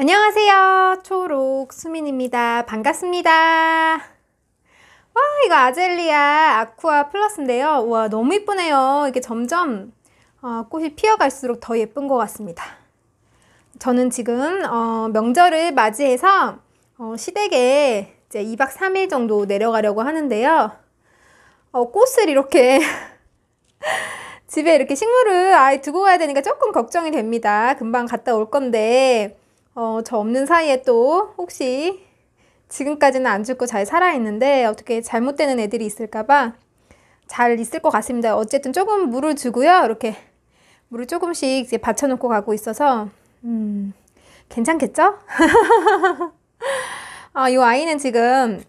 안녕하세요. 초록 수민입니다. 반갑습니다. 와, 이거 아젤리아 아쿠아 플러스인데요. 와, 너무 이쁘네요. 이게 점점 어, 꽃이 피어갈수록 더 예쁜 것 같습니다. 저는 지금 어, 명절을 맞이해서 어, 시댁에 이제 2박 3일 정도 내려가려고 하는데요. 어, 꽃을 이렇게 집에 이렇게 식물을 아예 두고 가야 되니까 조금 걱정이 됩니다. 금방 갔다 올 건데 어, 저 없는 사이에 또 혹시 지금까지는 안 죽고 잘 살아있는데 어떻게 잘못되는 애들이 있을까봐 잘 있을 것 같습니다. 어쨌든 조금 물을 주고요. 이렇게 물을 조금씩 이제 받쳐놓고 가고 있어서 음, 괜찮겠죠? 아, 이 아이는 지금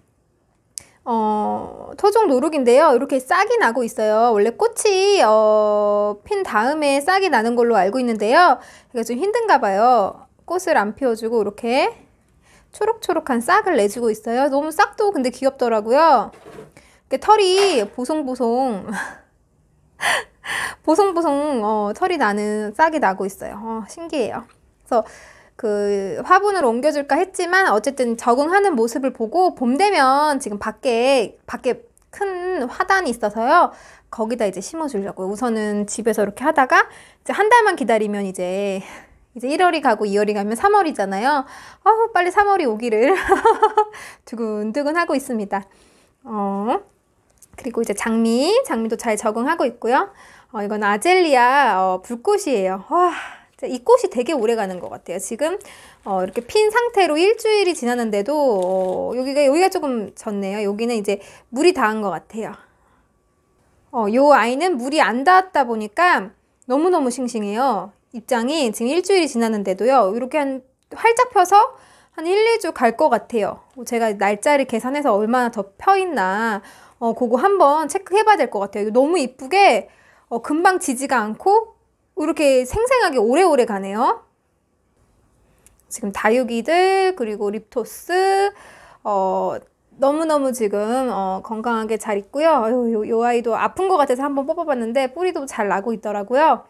어, 토종 노룩인데요. 이렇게 싹이 나고 있어요. 원래 꽃이 어, 핀 다음에 싹이 나는 걸로 알고 있는데요. 이게 좀 힘든가 봐요. 꽃을 안 피워주고 이렇게 초록초록한 싹을 내주고 있어요. 너무 싹도 근데 귀엽더라고요. 이 털이 보송보송 보송보송 어, 털이 나는 싹이 나고 있어요. 어, 신기해요. 그래서 그 화분을 옮겨줄까 했지만 어쨌든 적응하는 모습을 보고 봄 되면 지금 밖에 밖에 큰 화단이 있어서요. 거기다 이제 심어주려고요. 우선은 집에서 이렇게 하다가 이제 한 달만 기다리면 이제 이제 1월이 가고 2월이 가면 3월이잖아요. 아우, 빨리 3월이 오기를 두근두근 하고 있습니다. 어, 그리고 이제 장미, 장미도 잘 적응하고 있고요. 어, 이건 아젤리아 어, 불꽃이에요. 와, 이 꽃이 되게 오래 가는 것 같아요. 지금 어, 이렇게 핀 상태로 일주일이 지났는데도 어, 여기가 여기가 조금 졌네요. 여기는 이제 물이 닿은 것 같아요. 어, 요 아이는 물이 안 닿았다 보니까 너무너무 싱싱해요. 입장이 지금 일주일이 지났는데도요. 이렇게 한 활짝 펴서 한 1, 2주 갈 것 같아요. 제가 날짜를 계산해서 얼마나 더 펴있나 어, 그거 한번 체크해봐야 될 것 같아요. 너무 이쁘게 어, 금방 지지가 않고 이렇게 생생하게 오래오래 가네요. 지금 다육이들 그리고 립토스 어, 너무너무 지금 어, 건강하게 잘 있고요. 요, 요, 요 아이도 아픈 것 같아서 한번 뽑아봤는데 뿌리도 잘 나고 있더라고요.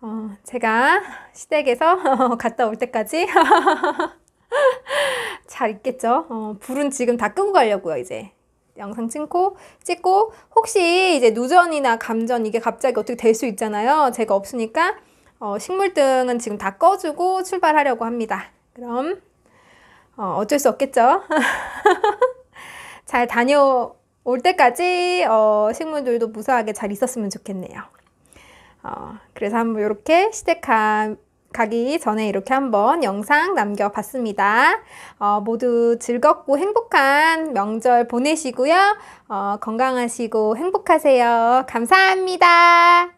어, 제가 시댁에서 갔다 올 때까지 잘 있겠죠? 어, 불은 지금 다 끄고 가려고요, 이제. 영상 찍고, 찍고, 혹시 이제 누전이나 감전 이게 갑자기 어떻게 될 수 있잖아요. 제가 없으니까, 어, 식물등은 지금 다 꺼주고 출발하려고 합니다. 그럼, 어, 어쩔 수 없겠죠? 잘 다녀올 때까지, 어, 식물들도 무사하게 잘 있었으면 좋겠네요. 어, 그래서 한번 이렇게 시댁 가, 가기 전에 이렇게 한번 영상 남겨봤습니다. 어, 모두 즐겁고 행복한 명절 보내시고요. 어, 건강하시고 행복하세요. 감사합니다.